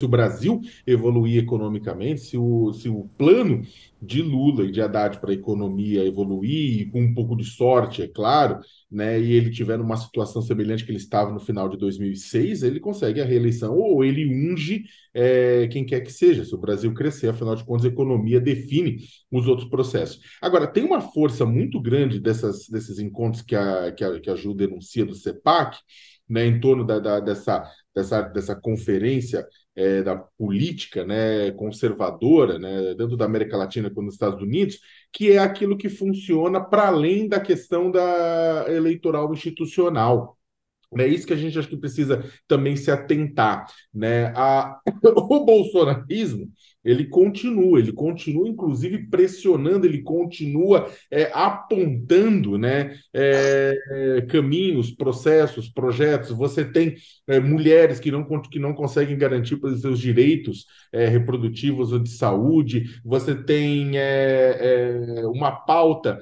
se o Brasil evoluir economicamente, se o, se o plano de Lula e de Haddad para a economia evoluir, e com um pouco de sorte, é claro, né, e ele tiver numa situação semelhante que ele estava no final de 2006, ele consegue a reeleição, ou ele unge é, quem quer que seja, se o Brasil crescer, afinal de contas, a economia define os outros processos. Agora, tem uma força muito grande dessas, desses encontros que a, que a, que a Ju denuncia do CEPAC, né, em torno da, da, dessa, dessa, dessa conferência é, da política né, conservadora né, dentro da América Latina com os Estados Unidos, que é aquilo que funciona para além da questão da eleitoral institucional. É isso que a gente acho que precisa também se atentar. Né? A, o bolsonarismo ele continua, ele continua, inclusive, pressionando, ele continua é, apontando né, é, caminhos, processos, projetos. Você tem é, mulheres que não, que não conseguem garantir para os seus direitos é, reprodutivos ou de saúde, você tem é, é, uma pauta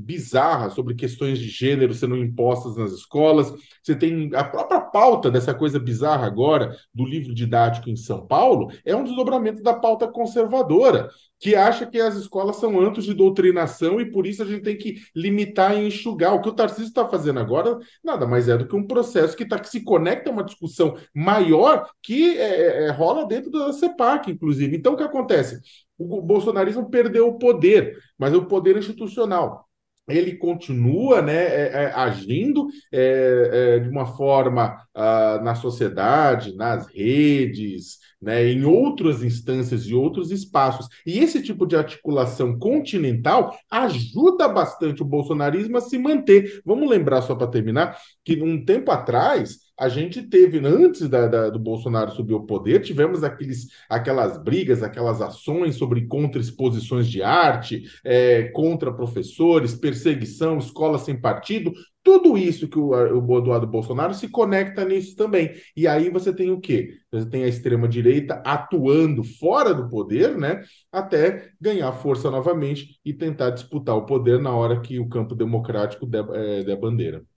bizarra sobre questões de gênero sendo impostas nas escolas, você tem a própria pauta dessa coisa bizarra agora do livro didático em São Paulo, é um desdobramento dentro da pauta conservadora, que acha que as escolas são antos de doutrinação e por isso a gente tem que limitar e enxugar. O que o Tarcísio está fazendo agora nada mais é do que um processo que, tá, que se conecta a uma discussão maior que é, é, é rola dentro da CEPAC, inclusive. Então, o que acontece? O bolsonarismo perdeu o poder, mas o poder institucional ele continua né, é, é, agindo é, é de uma forma ah, na sociedade, nas redes, né, em outras instâncias e outros espaços. E esse tipo de articulação continental ajuda bastante o bolsonarismo a se manter. Vamos lembrar, só para terminar, que um tempo atrás a gente teve, né, antes da, da, do Bolsonaro subir ao poder, tivemos aqueles, aquelas brigas, aquelas ações sobre contra-exposições de arte, é, contra professores, perseguição, escola sem partido. Tudo isso que o, o Eduardo Bolsonaro se conecta nisso também. E aí você tem o quê? Você tem a extrema-direita atuando fora do poder, né? Até ganhar força novamente e tentar disputar o poder na hora que o campo democrático der, é, der bandeira.